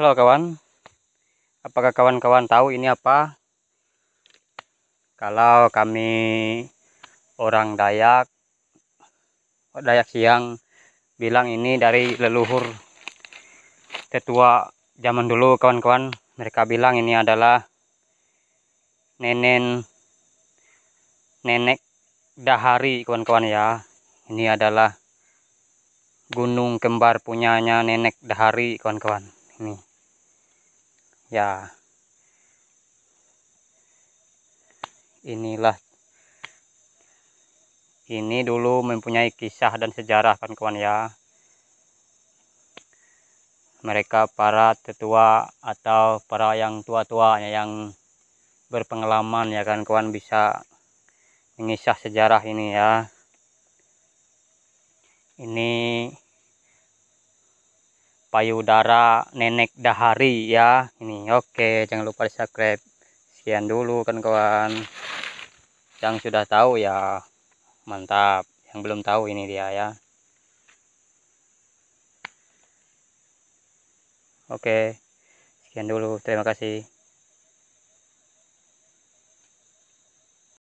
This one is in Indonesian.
Halo kawan, apakah kawan-kawan tahu ini apa? Kalau kami orang Dayak, Dayak Siang bilang ini dari leluhur tetua zaman dulu kawan-kawan. Mereka bilang ini adalah nenen nenek dahari kawan-kawan ya. Ini adalah gunung kembar punyanya nenek dahari kawan-kawan. Ini ya inilah ini dulu mempunyai kisah dan sejarah kan kawan ya mereka para tetua atau para yang tua-tua ya, yang berpengalaman ya kan kawan bisa mengisah sejarah ini ya ini payudara nenek dahari ya ini oke jangan lupa di subscribe sekian dulu kan kawan yang sudah tahu ya mantap yang belum tahu ini dia ya oke sekian dulu terima kasih